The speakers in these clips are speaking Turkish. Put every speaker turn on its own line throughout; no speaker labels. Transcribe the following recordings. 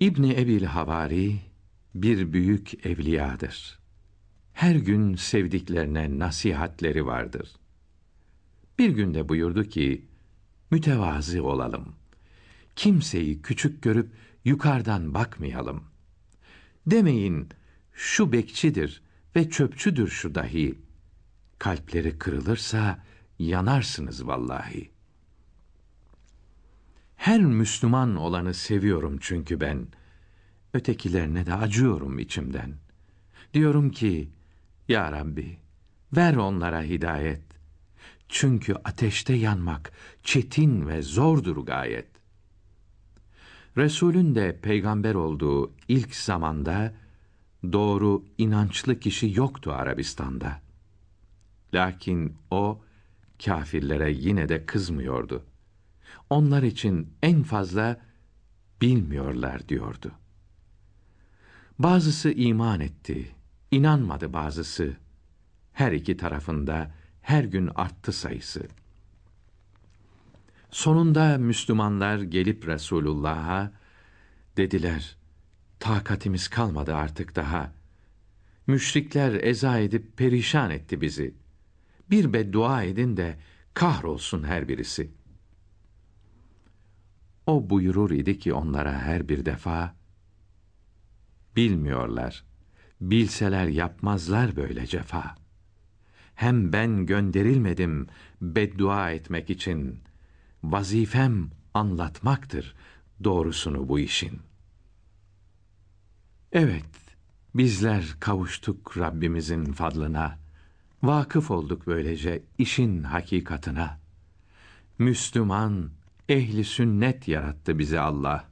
İbni Ebil Havari bir büyük evliyadır. Her gün sevdiklerine nasihatleri vardır. Bir günde buyurdu ki, mütevazi olalım. Kimseyi küçük görüp yukarıdan bakmayalım. Demeyin, şu bekçidir ve çöpçüdür şu dahi. Kalpleri kırılırsa yanarsınız vallahi.'' Her Müslüman olanı seviyorum çünkü ben. Ötekilerine de acıyorum içimden. Diyorum ki, Ya Rabbi, ver onlara hidayet. Çünkü ateşte yanmak çetin ve zordur gayet. Resulün de peygamber olduğu ilk zamanda doğru inançlı kişi yoktu Arabistan'da. Lakin o kafirlere yine de kızmıyordu.'' Onlar için en fazla bilmiyorlar diyordu. Bazısı iman etti, inanmadı bazısı. Her iki tarafında her gün arttı sayısı. Sonunda Müslümanlar gelip Resulullah'a dediler: "Takatimiz kalmadı artık daha. Müşrikler eza edip perişan etti bizi. Bir beddua edin de kahrolsun her birisi." O buyurur idi ki onlara her bir defa, Bilmiyorlar, bilseler yapmazlar böyle cefa. Hem ben gönderilmedim beddua etmek için, vazifem anlatmaktır doğrusunu bu işin. Evet, bizler kavuştuk Rabbimizin fadlına, vakıf olduk böylece işin hakikatına. Müslüman, Ehli sünnet yarattı bize Allah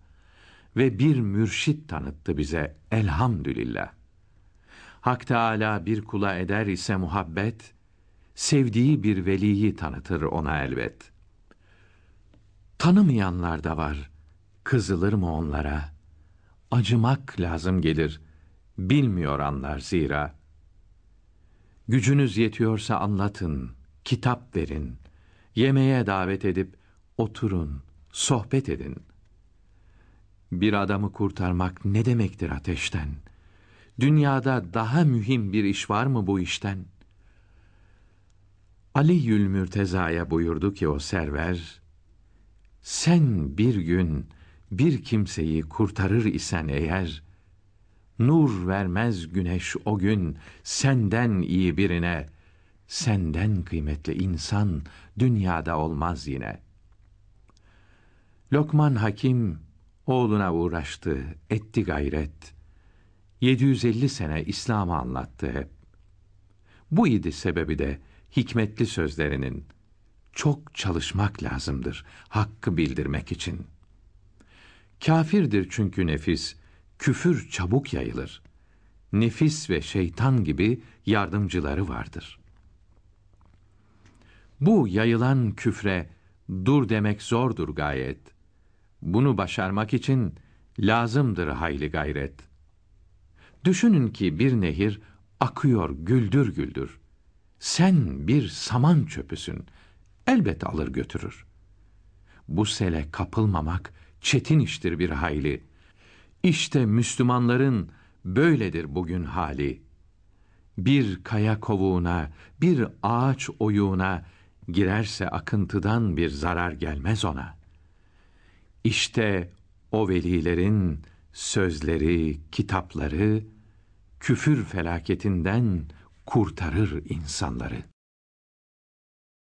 ve bir mürşit tanıttı bize elhamdülillah. Hak Teala bir kula eder ise muhabbet, sevdiği bir veliyi tanıtır ona elbet. Tanımayanlar da var, kızılır mı onlara? Acımak lazım gelir, bilmiyor anlar zira. Gücünüz yetiyorsa anlatın, kitap verin, yemeğe davet edip, oturun, sohbet edin. Bir adamı kurtarmak ne demektir ateşten? Dünyada daha mühim bir iş var mı bu işten? Ali Yülmürteza'ya buyurdu ki o server, sen bir gün bir kimseyi kurtarır isen eğer, nur vermez güneş o gün senden iyi birine, senden kıymetli insan dünyada olmaz yine.'' Lokman Hakim oğluna uğraştı, etti gayret. 750 sene İslam'ı anlattı hep. Bu idi sebebi de hikmetli sözlerinin çok çalışmak lazımdır hakkı bildirmek için. Kafirdir çünkü nefis, küfür çabuk yayılır. Nefis ve şeytan gibi yardımcıları vardır. Bu yayılan küfre dur demek zordur gayet. Bunu başarmak için lazımdır hayli gayret. Düşünün ki bir nehir akıyor güldür güldür. Sen bir saman çöpüsün. Elbet alır götürür. Bu sele kapılmamak çetin iştir bir hayli. İşte Müslümanların böyledir bugün hali. Bir kaya kovuğuna, bir ağaç oyuğuna girerse akıntıdan bir zarar gelmez ona.'' İşte o velilerin sözleri, kitapları küfür felaketinden kurtarır insanları.